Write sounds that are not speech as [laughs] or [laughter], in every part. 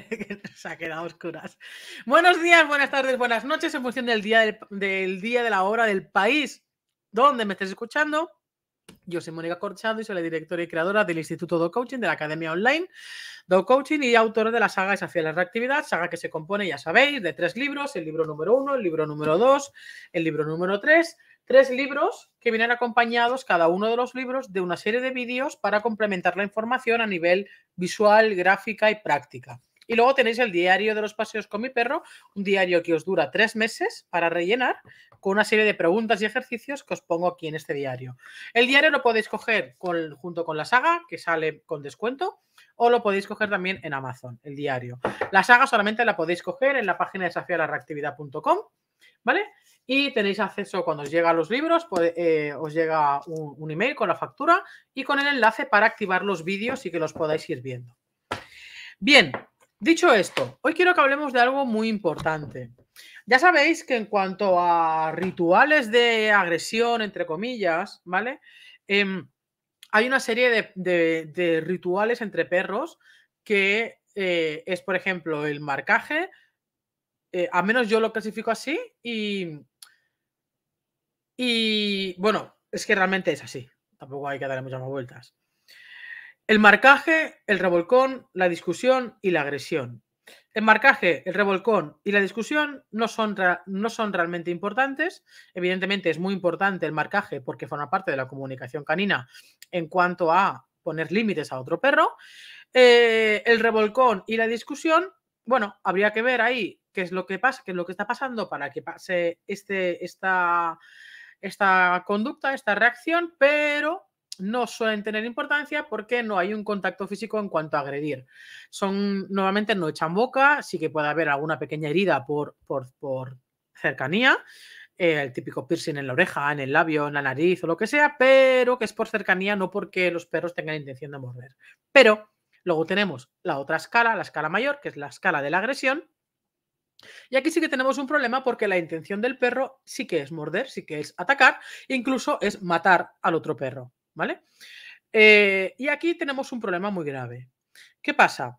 [laughs] Se ha quedado oscuras. Buenos días, buenas tardes, buenas noches, en función del día, del, día de la hora del país donde me estés escuchando. Yo soy Mónica Corchado y soy la directora y creadora del Instituto Do Coaching de la Academia Online Do Coaching y autora de la saga de la Reactividad, saga que se compone, ya sabéis, de tres libros, el libro número uno, el libro número dos, el libro número tres, tres libros que vienen acompañados, cada uno de los libros, de una serie de vídeos para complementar la información a nivel visual, gráfica y práctica. Y luego tenéis el diario de los paseos con mi perro, un diario que os dura tres meses para rellenar con una serie de preguntas y ejercicios que os pongo aquí en este diario. El diario lo podéis coger junto con la saga, que sale con descuento, o lo podéis coger también en Amazon, el diario. La saga solamente la podéis coger en la página de reactividad.com ¿vale? Y tenéis acceso cuando os llegan los libros, eh, os llega un, un email con la factura y con el enlace para activar los vídeos y que los podáis ir viendo. Bien, Dicho esto, hoy quiero que hablemos de algo muy importante. Ya sabéis que en cuanto a rituales de agresión, entre comillas, ¿vale? Em, hay una serie de, rituales entre perros que eh, es, por ejemplo, el marcaje, eh, al menos yo lo clasifico así, y, y bueno, es que realmente es así, tampoco hay que darle muchas más vueltas. El marcaje, el revolcón, la discusión y la agresión. El marcaje, el revolcón y la discusión no son, no son, realmente importantes. Evidentemente es muy importante el marcaje porque forma parte de la comunicación canina en cuanto a poner límites a otro perro. Eh, el revolcón y la discusión, bueno, habría que ver ahí qué es lo que pasa, qué es lo que está pasando para que pase este, esta, esta conducta, esta reacción, pero no suelen tener importancia porque no hay un contacto físico en cuanto a agredir. Son, nuevamente no echan boca, sí que puede haber alguna pequeña herida por, por, cercanía, eh, el típico piercing en la oreja, en el labio, en la nariz o lo que sea, pero que es por cercanía, no porque los perros tengan intención de morder. Pero luego tenemos la otra escala, la escala mayor, que es la escala de la agresión, y aquí sí que tenemos un problema porque la intención del perro sí que es morder, sí que es atacar, incluso es matar al otro perro. ¿vale? Eh, y aquí tenemos un problema muy grave. ¿Qué pasa?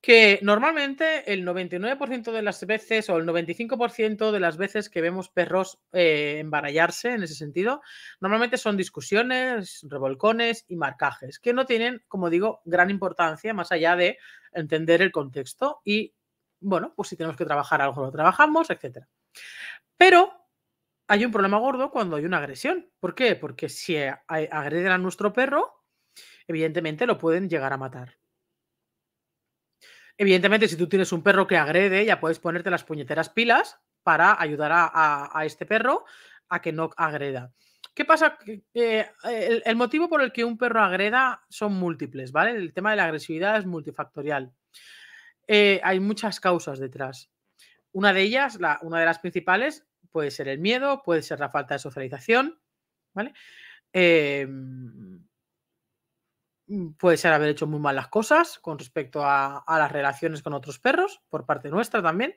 Que normalmente el 99% de las veces o el 95% de las veces que vemos perros eh, embarallarse en ese sentido, normalmente son discusiones, revolcones y marcajes, que no tienen, como digo, gran importancia más allá de entender el contexto y, bueno, pues si tenemos que trabajar algo lo trabajamos, etc. Pero hay un problema gordo cuando hay una agresión. ¿Por qué? Porque si eh, agreden a nuestro perro, evidentemente lo pueden llegar a matar. Evidentemente, si tú tienes un perro que agrede, ya puedes ponerte las puñeteras pilas para ayudar a, este perro a que no agreda. ¿Qué pasa? Eh, el, motivo por el que un perro agreda son múltiples, ¿vale? El tema de la agresividad es multifactorial. Eh, hay muchas causas detrás. Una de ellas, la, una de las principales, puede ser el miedo, puede ser la falta de socialización, ¿vale? Em, mm, puede ser haber hecho muy mal las cosas con respecto a, las relaciones con otros perros, por parte nuestra también.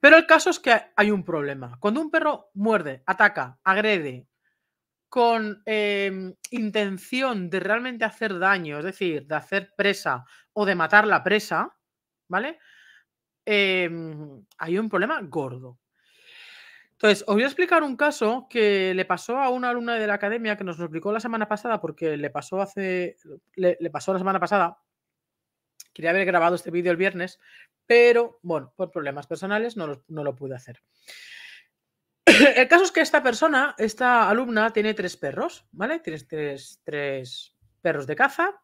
Pero el caso es que hay un problema. Cuando un perro muerde, ataca, agrede con em, intención de realmente hacer daño, es decir, de hacer presa o de matar la presa, ¿vale? Em, hay un problema gordo. Entonces, os voy a explicar un caso que le pasó a una alumna de la academia que nos lo explicó la semana pasada, porque le pasó hace. Le, pasó la semana pasada. Quería haber grabado este vídeo el viernes, pero bueno, por problemas personales no lo, pude hacer. [coughs] El caso es que esta persona, esta alumna, tiene tres perros, ¿vale? Tiene tres, perros de caza,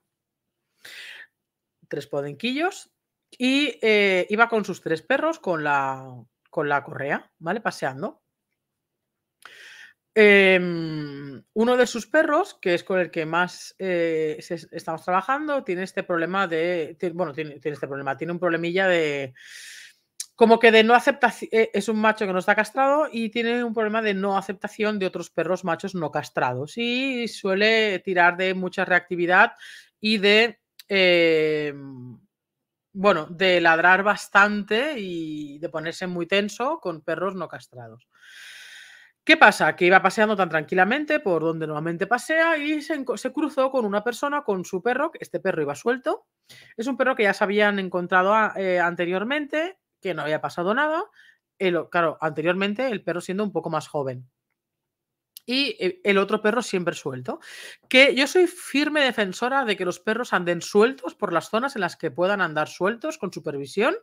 tres podenquillos, y eh, iba con sus tres perros con la, con la correa, ¿vale? Paseando. Em, uno de sus perros, que es con el que más eh, estamos trabajando, tiene este problema de. bueno, tiene, este problema, tiene un problemilla de. Como que de no aceptación. Eh, es un macho que no está castrado y tiene un problema de no aceptación de otros perros machos no castrados. Y suele tirar de mucha reactividad y de. Em, bueno, de ladrar bastante y de ponerse muy tenso con perros no castrados. ¿Qué pasa? Que iba paseando tan tranquilamente por donde nuevamente pasea y se, cruzó con una persona con su perro. Este perro iba suelto. Es un perro que ya se habían encontrado eh, anteriormente, que no había pasado nada. claro, anteriormente el perro siendo un poco más joven y eh, el otro perro siempre suelto. Que yo soy firme defensora de que los perros anden sueltos por las zonas en las que puedan andar sueltos con supervisión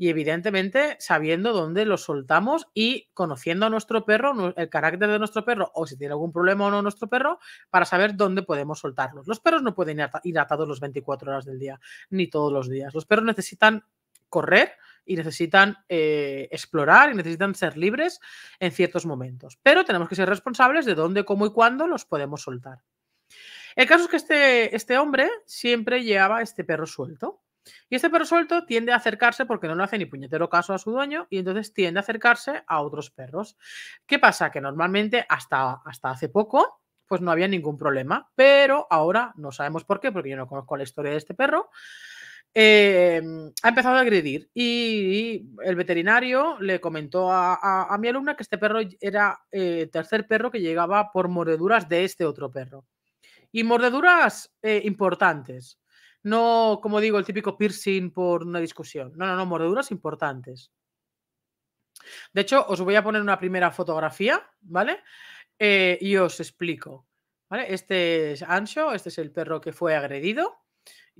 y evidentemente sabiendo dónde los soltamos y conociendo a nuestro perro, el carácter de nuestro perro o si tiene algún problema o no nuestro perro, para saber dónde podemos soltarlos. Los perros no pueden ir atados los 24 horas del día ni todos los días. Los perros necesitan correr, y necesitan eh, explorar y necesitan ser libres en ciertos momentos. Pero tenemos que ser responsables de dónde, cómo y cuándo los podemos soltar. El caso es que este, este hombre siempre llevaba este perro suelto. Y este perro suelto tiende a acercarse porque no le hace ni puñetero caso a su dueño y entonces tiende a acercarse a otros perros. ¿Qué pasa? Que normalmente hasta, hasta hace poco pues no había ningún problema, pero ahora no sabemos por qué, porque yo no conozco la historia de este perro. Em, ha empezado a agredir y, el veterinario le comentó a, mi alumna que este perro era el eh, tercer perro que llegaba por mordeduras de este otro perro. Y mordeduras eh, importantes. No, como digo, el típico piercing por una discusión. No, no, no, mordeduras importantes. De hecho, os voy a poner una primera fotografía, ¿vale? Eh, y os explico. Este es Ancho, este es el perro que fue agredido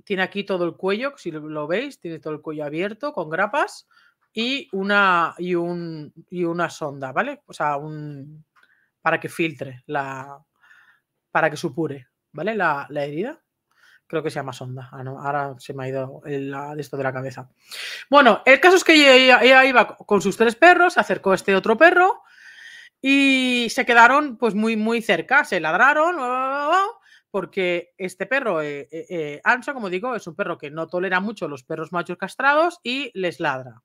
tiene aquí todo el cuello, si lo veis, tiene todo el cuello abierto con grapas y una, y un, y una sonda, ¿vale? O sea, un, para que filtre, la, para que supure, ¿vale? La, la herida. Creo que se llama sonda. Ah, no, ahora se me ha ido el, esto de la cabeza. Bueno, el caso es que ella, iba con sus tres perros, se acercó este otro perro y se quedaron pues muy, muy cerca, se ladraron porque este perro, eh, eh, eh, Ansa, como digo, es un perro que no tolera mucho los perros machos castrados y les ladra.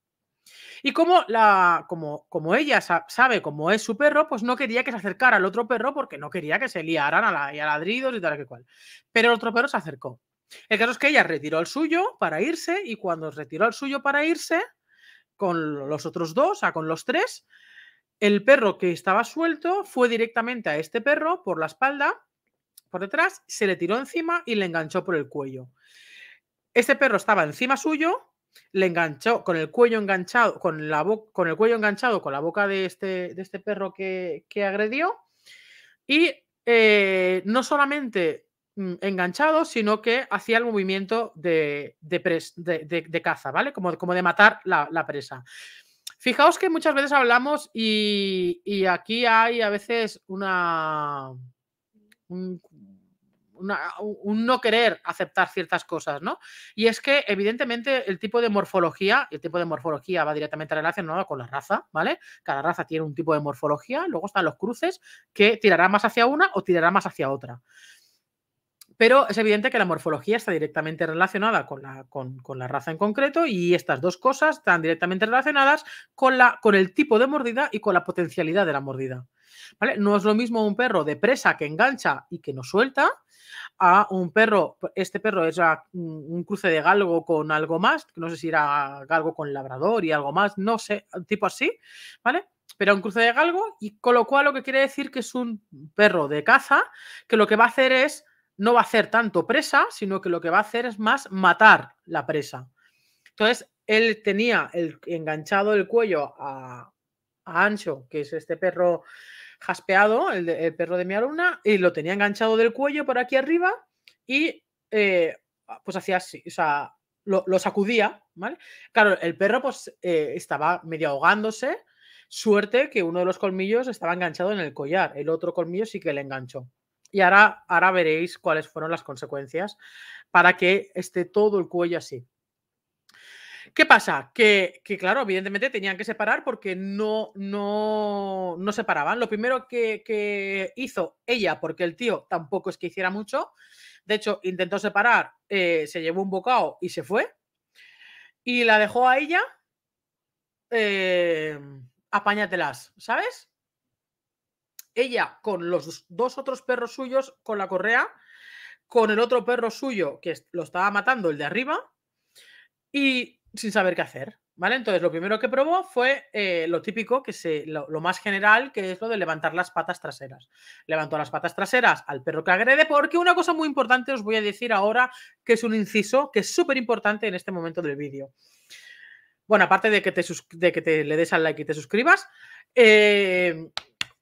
Y como, la, como, como ella sabe cómo es su perro, pues no quería que se acercara al otro perro porque no quería que se liaran a, ladridos y tal que cual. Pero el otro perro se acercó. El caso es que ella retiró el suyo para irse y cuando retiró el suyo para irse, con los otros dos, o sea, con los tres, el perro que estaba suelto fue directamente a este perro por la espalda por detrás, se le tiró encima y le enganchó por el cuello. Este perro estaba encima suyo, le enganchó con el cuello enganchado, con, la con el cuello enganchado con la boca de este, de este perro que, agredió. Y eh, no solamente mm, enganchado, sino que hacía el movimiento de, caza, ¿vale? Como, como de matar la, presa. Fijaos que muchas veces hablamos y, aquí hay a veces una, un no querer aceptar ciertas cosas, ¿no? Y es que, evidentemente, el tipo de morfología, el tipo de morfología va directamente relacionado con la raza, ¿vale? Cada raza tiene un tipo de morfología, luego están los cruces que tirará más hacia una o tirará más hacia otra. Pero es evidente que la morfología está directamente relacionada con la, con la, raza en concreto y estas dos cosas están directamente relacionadas con, la, con el tipo de mordida y con la potencialidad de la mordida. ¿Vale? No es lo mismo un perro de presa que engancha y que no suelta, a un perro. Este perro era mm, un cruce de galgo con algo más, no sé si era galgo con labrador y algo más, no sé, tipo así, ¿vale? Pero un cruce de galgo y con lo cual lo que quiere decir que es un perro de caza que lo que va a hacer es, no va a hacer tanto presa, sino que lo que va a hacer es más matar la presa. Entonces, él tenía el, enganchado el cuello a Ancho, que es este perro jaspeado, el, perro de mi alumna, y lo tenía enganchado del cuello por aquí arriba y eh, ah, pues hacía así, o sea, lo, sacudía, ¿vale? Claro, el perro pues eh, estaba medio ahogándose, suerte que uno de los colmillos estaba enganchado en el collar, el otro colmillo sí que le enganchó. Y ahora, ahora veréis cuáles fueron las consecuencias para que esté todo el cuello así. ¿Qué pasa? Que, que, claro, evidentemente tenían que separar porque no, no, no se paraban. Lo primero que, hizo ella, porque el tío tampoco es que hiciera mucho, de hecho intentó separar, eh, se llevó un bocado y se fue. Y la dejó a ella, eh, apáñatelas, ¿sabes? Ella con los dos otros perros suyos, con la correa, con el otro perro suyo que lo estaba matando, el de arriba, y sin saber qué hacer. ¿Vale? Entonces, lo primero que probó fue eh, lo típico, que se, lo, más general, que es lo de levantar las patas traseras. Levantó las patas traseras al perro que agrede, porque una cosa muy importante os voy a decir ahora, que es un inciso, que es súper importante en este momento del vídeo. Bueno, aparte de que te, que te le des al like y te suscribas, eh,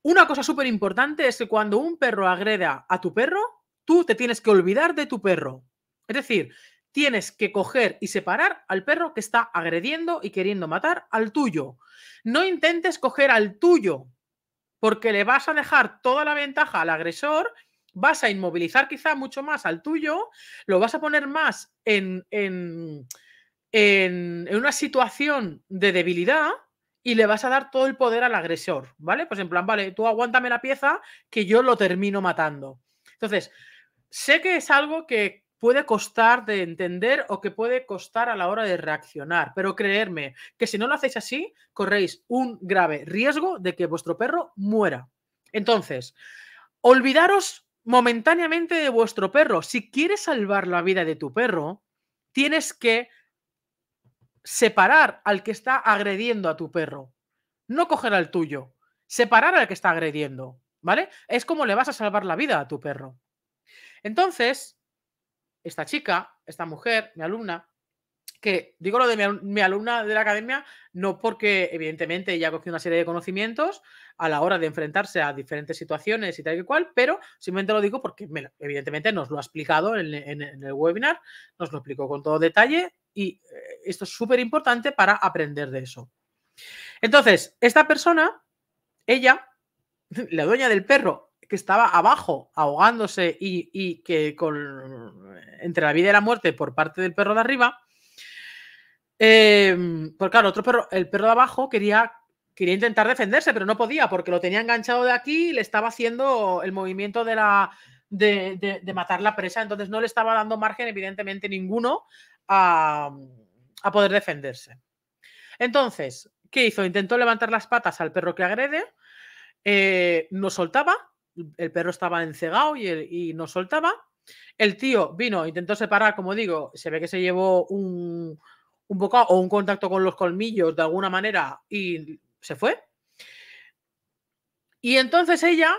una cosa súper importante es que cuando un perro agreda a tu perro, tú te tienes que olvidar de tu perro. Es decir, tienes que coger y separar al perro que está agrediendo y queriendo matar al tuyo. No intentes coger al tuyo, porque le vas a dejar toda la ventaja al agresor, vas a inmovilizar quizá mucho más al tuyo, lo vas a poner más en, en, en, una situación de debilidad y le vas a dar todo el poder al agresor, ¿vale? Pues en plan, vale, tú aguántame la pieza que yo lo termino matando. Entonces, sé que es algo que puede costar de entender o que puede costar a la hora de reaccionar. Pero creerme que si no lo hacéis así, corréis un grave riesgo de que vuestro perro muera. Entonces, olvidaros momentáneamente de vuestro perro. Si quieres salvar la vida de tu perro, tienes que separar al que está agrediendo a tu perro. No coger al tuyo. Separar al que está agrediendo. ¿Vale? Es como le vas a salvar la vida a tu perro. Entonces, esta chica, esta mujer, mi alumna, que digo lo de mi, alumna de la academia, no porque evidentemente ella cogido una serie de conocimientos a la hora de enfrentarse a diferentes situaciones y tal y cual, pero simplemente lo digo porque evidentemente nos lo ha explicado en, en, el webinar, nos lo explicó con todo detalle y eh, esto es súper importante para aprender de eso. Entonces, esta persona, ella, [laughs] la dueña del perro que estaba abajo, ahogándose y, que entre la vida y la muerte por parte del perro de arriba. Em, porque claro, otro perro, el perro de abajo quería, quería intentar defenderse, pero no podía porque lo tenía enganchado de aquí y le estaba haciendo el movimiento de la, de, matar la presa. Entonces no le estaba dando margen, evidentemente, ninguno a, poder defenderse. Entonces, ¿qué hizo? Intentó levantar las patas al perro que agrede, no eh, soltaba el perro estaba encegado y, y no soltaba. El tío vino, intentó separar, como digo, se ve que se llevó un, bocado o un contacto con los colmillos de alguna manera y se fue. Y entonces ella,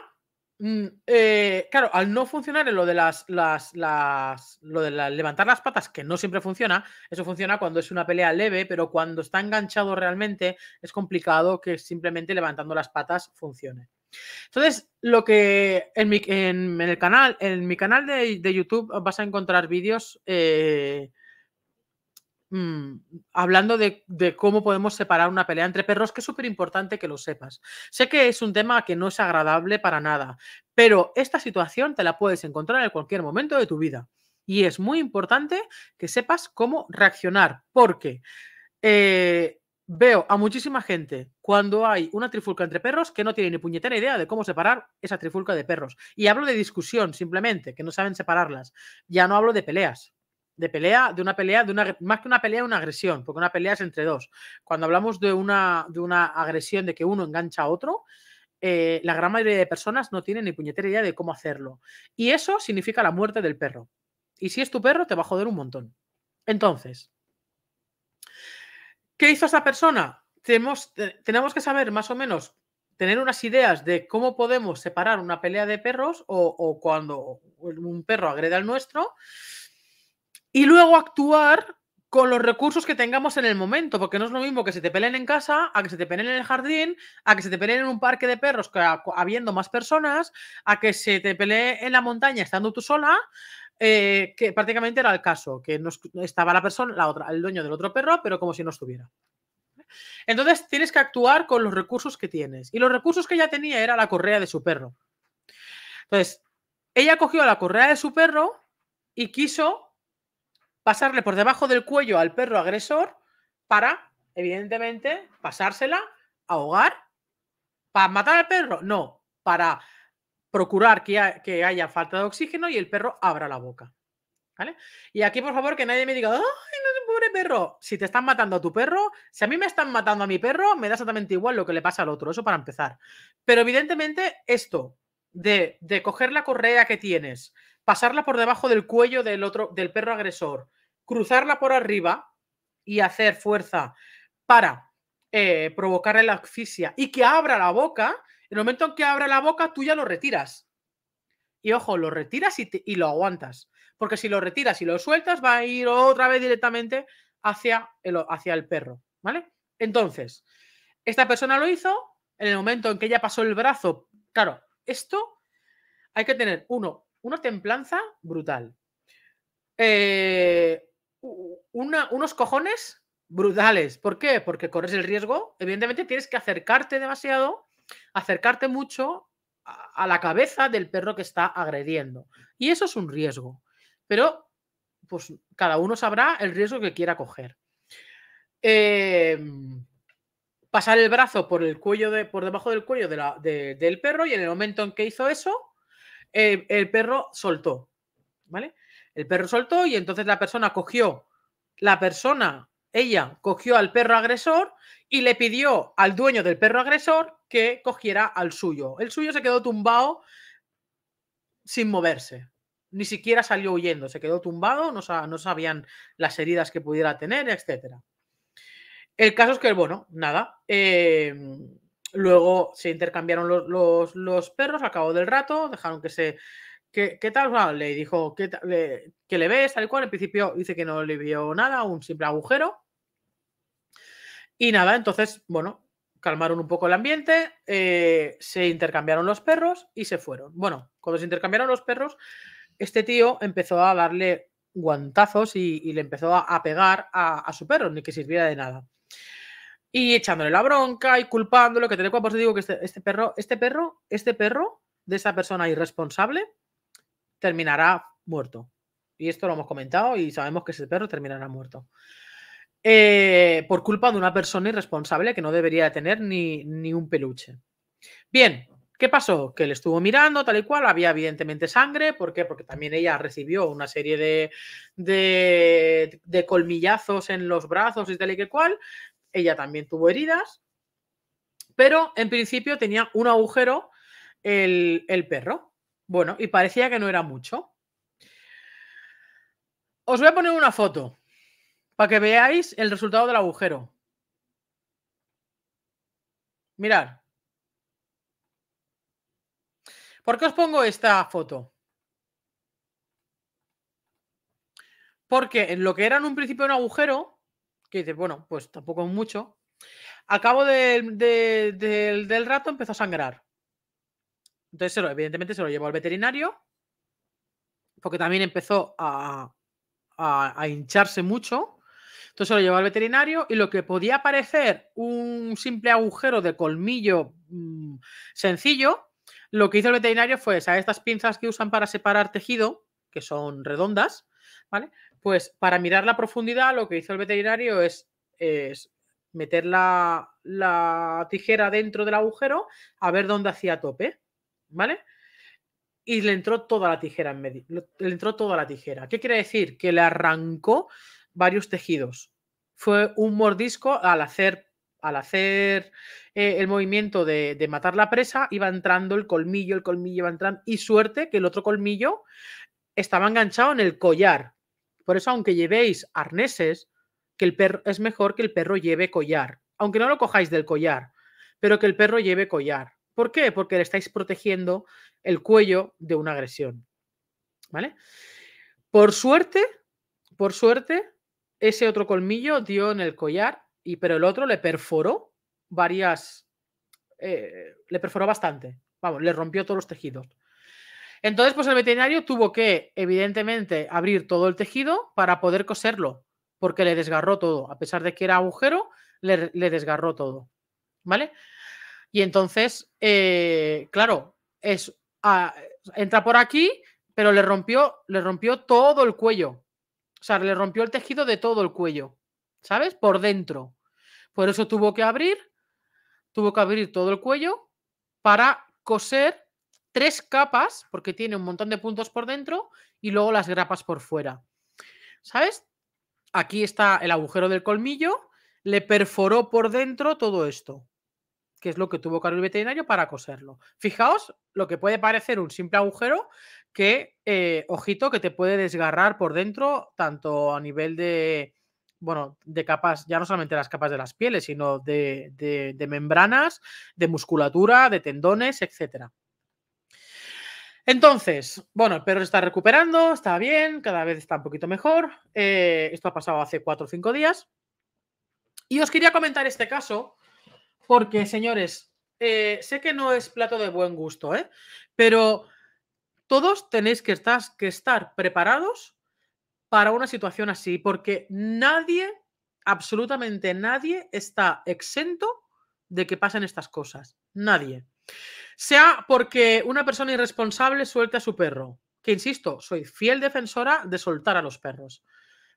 mm, eh, claro, al no funcionar en lo de las, lo de levantar las patas, que no siempre funciona, eso funciona cuando es una pelea leve, pero cuando está enganchado realmente es complicado que simplemente levantando las patas funcione. Entonces, lo que en mi, el canal, en mi canal de, YouTube vas a encontrar vídeos eh, mm, hablando de, cómo podemos separar una pelea entre perros, que es súper importante que lo sepas. Sé que es un tema que no es agradable para nada, pero esta situación te la puedes encontrar en cualquier momento de tu vida. Y es muy importante que sepas cómo reaccionar, porque eh, veo a muchísima gente cuando hay una trifulca entre perros que no tiene ni puñetera idea de cómo separar esa trifulca de perros. Y hablo de discusión simplemente, que no saben separarlas. Ya no hablo de peleas. De pelea, de una pelea, de una más que una pelea, una agresión, porque una pelea es entre dos. Cuando hablamos de una, de una agresión de que uno engancha a otro, eh, la gran mayoría de personas no tienen ni puñetera idea de cómo hacerlo. Y eso significa la muerte del perro. Y si es tu perro, te va a joder un montón. Entonces, ¿Qué hizo esa persona? Tenemos, tenemos que saber más o menos, tener unas ideas de cómo podemos separar una pelea de perros o, cuando un perro agrede al nuestro y luego actuar con los recursos que tengamos en el momento, porque no es lo mismo que se te peleen en casa, a que se te peleen en el jardín, a que se te peleen en un parque de perros que, habiendo más personas, a que se te pelee en la montaña estando tú sola, eh, que prácticamente era el caso, que no estaba la persona, la otra, el dueño del otro perro, pero como si no estuviera. Entonces tienes que actuar con los recursos que tienes. Y los recursos que ella tenía era la correa de su perro. Entonces, ella cogió la correa de su perro y quiso pasarle por debajo del cuello al perro agresor para, evidentemente, pasársela, ahogar. ¿Para matar al perro? No, para procurar que, haya falta de oxígeno y el perro abra la boca. ¿Vale? Y aquí, por favor, que nadie me diga, ¡ay, no, pobre perro! Si te están matando a tu perro, si a mí me están matando a mi perro, me da exactamente igual lo que le pasa al otro, eso para empezar. Pero evidentemente, esto de, coger la correa que tienes, pasarla por debajo del cuello del otro, del perro agresor, cruzarla por arriba y hacer fuerza para provocar eh, provocarle la asfixia y que abra la boca, en el momento en que abra la boca, tú ya lo retiras. Y ojo, lo retiras y, lo aguantas. Porque si lo retiras y lo sueltas, va a ir otra vez directamente hacia el, hacia el perro. ¿Vale? Entonces, esta persona lo hizo. En el momento en que ella pasó el brazo, claro, esto hay que tener, uno, una templanza brutal. Eh, unos cojones brutales. ¿Por qué? Porque corres el riesgo. Evidentemente tienes que acercarte demasiado acercarte mucho a la cabeza del perro que está agrediendo. Y eso es un riesgo. Pero pues cada uno sabrá el riesgo que quiera coger. Em, pasar el brazo por el cuello de, por debajo del cuello del perro y en el momento en que hizo eso, eh, el perro soltó. ¿Vale? El perro soltó y entonces la persona cogió, la persona, ella cogió al perro agresor y le pidió al dueño del perro agresor que cogiera al suyo. El suyo se quedó tumbado sin moverse. Ni siquiera salió huyendo, se quedó tumbado, no, sabían las heridas que pudiera tener, etc. El caso es que, bueno, nada. Em, luego se intercambiaron los, perros al cabo del rato, dejaron que se ¿Qué, tal? Ah, le dijo, ¿qué, que le ves? Tal cual. En principio dice que no le vio nada, un simple agujero. Y nada, entonces, bueno, calmaron un poco el ambiente, eh, se intercambiaron los perros y se fueron. Bueno, cuando se intercambiaron los perros, este tío empezó a darle guantazos y, le empezó a, pegar a, su perro, ni que sirviera de nada. Y echándole la bronca y culpándolo, que te que pues digo que este, este, perro, este perro, este perro de esa persona irresponsable terminará muerto. Y esto lo hemos comentado y sabemos que ese perro terminará muerto. Eh, por culpa de una persona irresponsable que no debería tener ni, un peluche. Bien, ¿qué pasó? Que le estuvo mirando tal y cual, había evidentemente sangre, ¿por qué? Porque también ella recibió una serie de, de, colmillazos en los brazos y tal y que cual, ella también tuvo heridas, pero en principio tenía un agujero el, el perro. Bueno, y parecía que no era mucho. Os voy a poner una foto para que veáis el resultado del agujero. Mirad. ¿Por qué os pongo esta foto? Porque en lo que era en un principio un agujero, que dices, bueno, pues tampoco mucho, Al cabo del, rato empezó a sangrar. Entonces, evidentemente, se lo llevó al veterinario, porque también empezó a hincharse mucho. Entonces lo llevó al veterinario y lo que podía parecer un simple agujero de colmillo mm, sencillo, lo que hizo el veterinario fue, a estas pinzas que usan para separar tejido, que son redondas, ¿vale? Pues para mirar la profundidad, lo que hizo el veterinario es, es meter la, la, tijera dentro del agujero a ver dónde hacía tope, ¿vale? Y le entró toda la tijera en medio, le entró toda la tijera. ¿Qué quiere decir? Que le arrancó varios tejidos. Fue un mordisco al hacer, al hacer eh, el movimiento de, matar la presa, iba entrando el colmillo, el colmillo iba entrando, y suerte que el otro colmillo estaba enganchado en el collar. Por eso, aunque llevéis arneses, que el perro, es mejor que el perro lleve collar, aunque no lo cojáis del collar, pero que el perro lleve collar. ¿Por qué? Porque le estáis protegiendo el cuello de una agresión. ¿Vale? Por suerte, por suerte, ese otro colmillo dio en el collar, y, pero el otro le perforó varias. Eh, le perforó bastante. Vamos, le rompió todos los tejidos. Entonces, pues el veterinario tuvo que, evidentemente, abrir todo el tejido para poder coserlo, porque le desgarró todo. A pesar de que era agujero, le, desgarró todo. ¿Vale? Y entonces, eh, claro, es, ah, entra por aquí, pero le rompió, le rompió todo el cuello. O sea, le rompió el tejido de todo el cuello, ¿sabes? Por dentro. Por eso tuvo que abrir, tuvo que abrir todo el cuello para coser tres capas, porque tiene un montón de puntos por dentro y luego las grapas por fuera. ¿Sabes? Aquí está el agujero del colmillo, le perforó por dentro todo esto, que es lo que tuvo que abrir el veterinario para coserlo. Fijaos lo que puede parecer un simple agujero, que, eh, ojito, que te puede desgarrar por dentro, tanto a nivel de, bueno, de capas, ya no solamente las capas de las pieles, sino de, membranas, de musculatura, de tendones, etc. Entonces, bueno, el perro está recuperando, está bien, cada vez está un poquito mejor. Eh, esto ha pasado hace 4 o 5 días. Y os quería comentar este caso, porque, señores, eh, sé que no es plato de buen gusto, pero todos tenéis que estar, que estar preparados para una situación así, porque nadie, absolutamente nadie, está exento de que pasen estas cosas. Nadie. Sea porque una persona irresponsable suelte a su perro, que insisto, soy fiel defensora de soltar a los perros,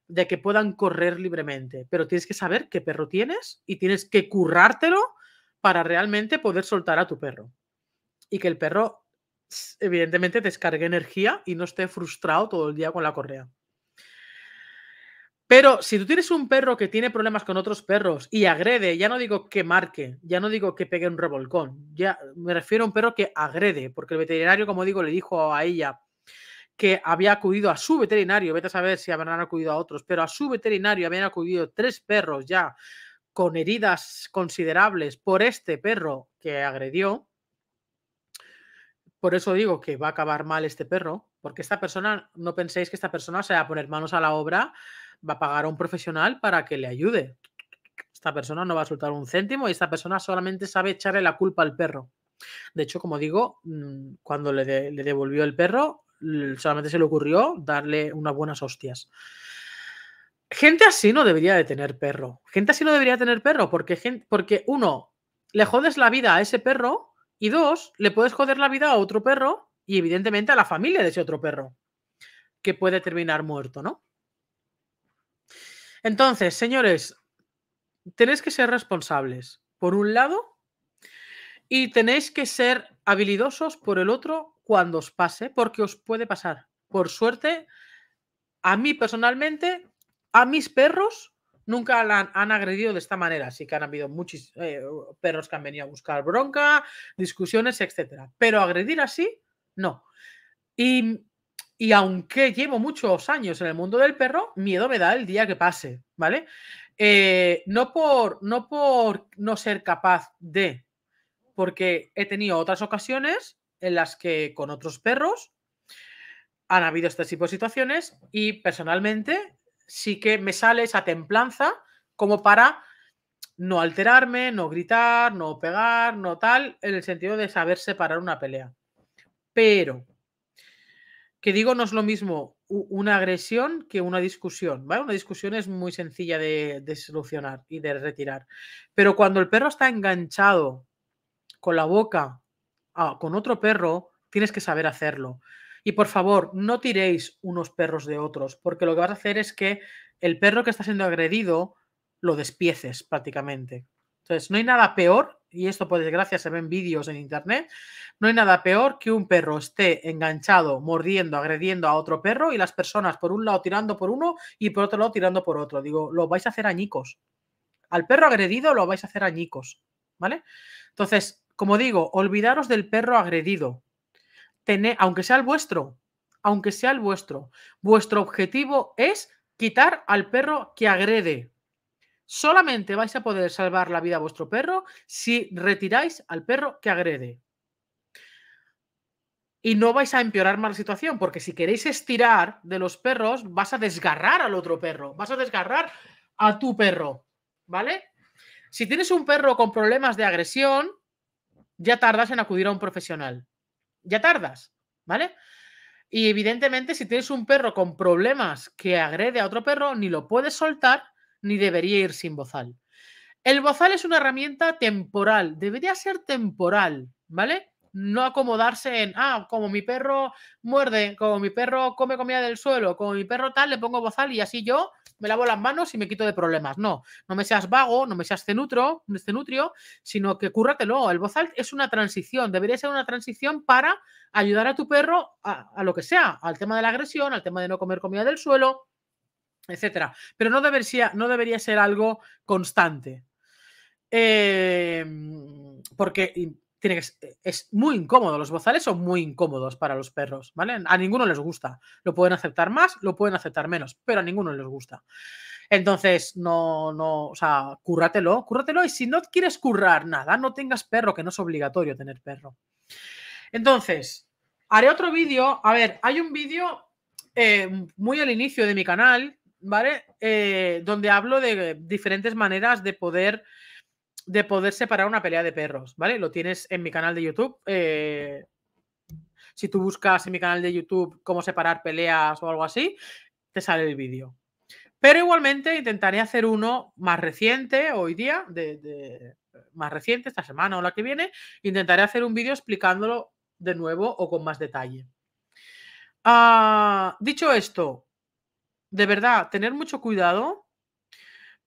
de que puedan correr libremente, pero tienes que saber qué perro tienes y tienes que currártelo para realmente poder soltar a tu perro y que el perro evidentemente descargue energía y no esté frustrado todo el día con la correa. Pero si tú tienes un perro que tiene problemas con otros perros y agrede, ya no digo que marque, ya no digo que pegue un revolcón, ya me refiero a un perro que agrede, porque el veterinario, como digo, le dijo a ella que había acudido a su veterinario, vete a saber si habrán acudido a otros, pero a su veterinario habían acudido tres perros ya con heridas considerables por este perro que agredió, por eso digo que va a acabar mal este perro, porque esta persona, no penséis que esta persona se va a poner manos a la obra, va a pagar a un profesional para que le ayude. Esta persona no va a soltar un céntimo y esta persona solamente sabe echarle la culpa al perro. De hecho, como digo, mm, cuando le, devolvió el perro, solamente se le ocurrió darle unas buenas hostias. Gente así no debería de tener perro. Gente así no debería tener perro porque, gente, porque uno, le jodes la vida a ese perro y dos, le puedes joder la vida a otro perro y evidentemente a la familia de ese otro perro, que puede terminar muerto, ¿no? Entonces, señores, tenéis que ser responsables, por un lado, y tenéis que ser habilidosos por el otro cuando os pase, porque os puede pasar. Por suerte, a mí personalmente, a mis perros nunca la han, agredido de esta manera. Sí que han habido muchos eh, perros que han venido a buscar bronca, discusiones, etcétera. Pero agredir así, no. Y, y, aunque llevo muchos años en el mundo del perro, miedo me da el día que pase, ¿vale? Eh, no, por, no por no ser capaz de, porque he tenido otras ocasiones en las que con otros perros han habido este tipo de situaciones y personalmente sí que me sale esa templanza como para no alterarme, no gritar, no pegar, no tal, en el sentido de saber separar una pelea. Pero, que digo, no es lo mismo una agresión que una discusión, Una discusión es muy sencilla de, solucionar y de retirar. Pero cuando el perro está enganchado con la boca ah, con otro perro, tienes que saber hacerlo. Y por favor, no tiréis unos perros de otros, porque lo que vas a hacer es que el perro que está siendo agredido lo despieces prácticamente. Entonces, no hay nada peor, y esto por desgracia se ven vídeos en internet, no hay nada peor que un perro esté enganchado, mordiendo, agrediendo a otro perro y las personas por un lado tirando por uno y por otro lado tirando por otro. Digo, lo vais a hacer añicos. Al perro agredido lo vais a hacer añicos, ¿vale? Entonces, como digo, olvidaros del perro agredido, aunque sea el vuestro, aunque sea el vuestro, vuestro objetivo es quitar al perro que agrede. Solamente vais a poder salvar la vida a vuestro perro si retiráis al perro que agrede. Y no vais a empeorar más la situación, porque si queréis estirar de los perros, vas a desgarrar al otro perro, vas a desgarrar a tu perro, ¿vale? Si tienes un perro con problemas de agresión, ya tardas en acudir a un profesional ya tardas, ¿vale? Y evidentemente si tienes un perro con problemas que agrede a otro perro, ni lo puedes soltar, ni debería ir sin bozal. El bozal es una herramienta temporal, debería ser temporal, ¿vale? No acomodarse en, ah, como mi perro muerde, como mi perro come comida del suelo, como mi perro tal, le pongo bozal y así yo me lavo las manos y me quito de problemas. No, no me seas vago, no me seas cenutro, cenutrio, sino que cúrratelo. El bozal es una transición, debería ser una transición para ayudar a tu perro a, lo que sea, al tema de la agresión, al tema de no comer comida del suelo, etcétera. Pero no debería, no debería ser algo constante. Em, porque eh, es muy incómodo. Los bozales son muy incómodos para los perros, ¿vale? A ninguno les gusta. Lo pueden aceptar más, lo pueden aceptar menos, pero a ninguno les gusta. Entonces, no, no, o sea, cúrratelo, cúrratelo. Y si no quieres currar nada, no tengas perro, que no es obligatorio tener perro. Entonces, haré otro vídeo. A ver, hay un vídeo eh, muy al inicio de mi canal, ¿vale? Eh, donde hablo de diferentes maneras de poder de poder separar una pelea de perros, ¿vale? Lo tienes en mi canal de YouTube. Eh, si tú buscas en mi canal de YouTube cómo separar peleas o algo así, te sale el vídeo. Pero igualmente intentaré hacer uno más reciente, hoy día, de, más reciente, esta semana o la que viene, intentaré hacer un vídeo explicándolo de nuevo o con más detalle. Ah, dicho esto, de verdad, tener mucho cuidado,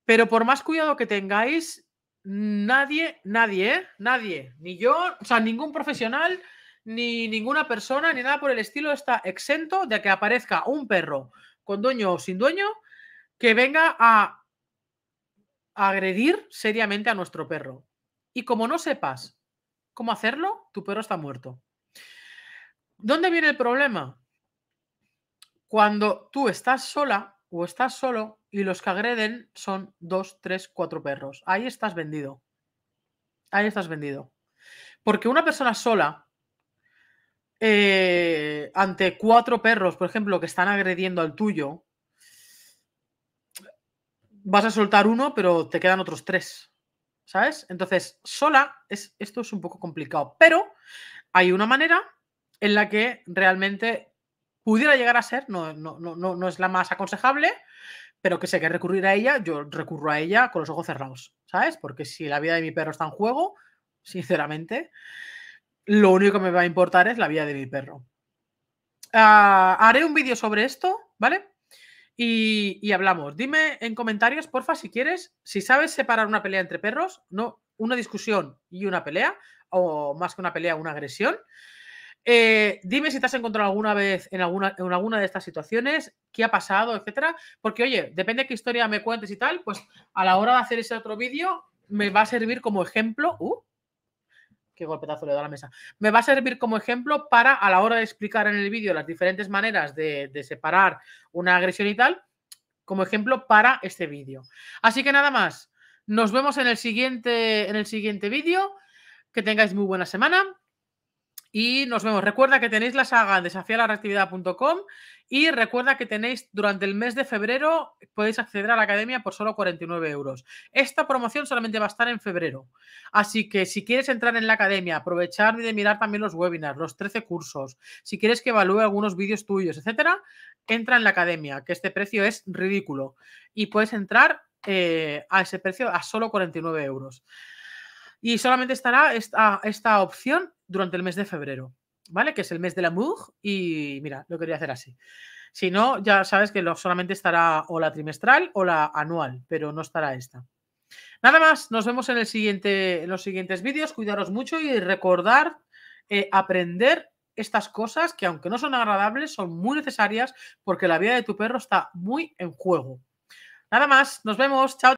pero por más cuidado que tengáis, nadie, nadie, ¿eh? Nadie, ni yo, o sea, ningún profesional, ni ninguna persona, ni nada por el estilo está exento de que aparezca un perro con dueño o sin dueño que venga a agredir seriamente a nuestro perro. Y como no sepas cómo hacerlo, tu perro está muerto. ¿Dónde viene el problema? Cuando tú estás sola o estás solo y los que agreden son dos, tres, cuatro perros. Ahí estás vendido. Ahí estás vendido. Porque una persona sola, eh, ante cuatro perros, por ejemplo, que están agrediendo al tuyo, vas a soltar uno, pero te quedan otros tres. ¿Sabes? Entonces, sola, es, esto es un poco complicado. Pero hay una manera en la que realmente pudiera llegar a ser, no, no, no, no es la más aconsejable, pero que sé que recurrir a ella, yo recurro a ella con los ojos cerrados, ¿sabes? Porque si la vida de mi perro está en juego, sinceramente, lo único que me va a importar es la vida de mi perro. Ah, haré un vídeo sobre esto, ¿vale? Y, y, hablamos. Dime en comentarios, porfa, si quieres, si sabes separar una pelea entre perros, no una discusión y una pelea, o más que una pelea, una agresión. Eh, dime si te has encontrado alguna vez en alguna, en alguna de estas situaciones, qué ha pasado, etcétera. Porque, oye, depende qué historia me cuentes y tal, pues a la hora de hacer ese otro vídeo me va a servir como ejemplo. Uh, qué golpetazo le da a la mesa. Me va a servir como ejemplo para, a la hora de explicar en el vídeo las diferentes maneras de, separar una agresión y tal, como ejemplo para este vídeo. Así que nada más. Nos vemos en el siguiente, en el siguiente vídeo. Que tengáis muy buena semana. Y nos vemos. Recuerda que tenéis la saga en y recuerda que tenéis durante el mes de febrero, podéis acceder a la academia por solo 49 euros. Esta promoción solamente va a estar en febrero. Así que si quieres entrar en la academia, aprovechar de mirar también los webinars, los 13 cursos, si quieres que evalúe algunos vídeos tuyos, etcétera, entra en la academia, que este precio es ridículo. Y puedes entrar eh, a ese precio a solo 49 euros. Y solamente estará esta, esta opción durante el mes de febrero, ¿vale? Que es el mes de la MUG y mira, lo quería hacer así. Si no, ya sabes que solamente estará o la trimestral o la anual, pero no estará esta. Nada más, nos vemos en, el siguiente, en los siguientes vídeos. Cuidaros mucho y recordar eh, aprender estas cosas que aunque no son agradables, son muy necesarias porque la vida de tu perro está muy en juego. Nada más, nos vemos, chao.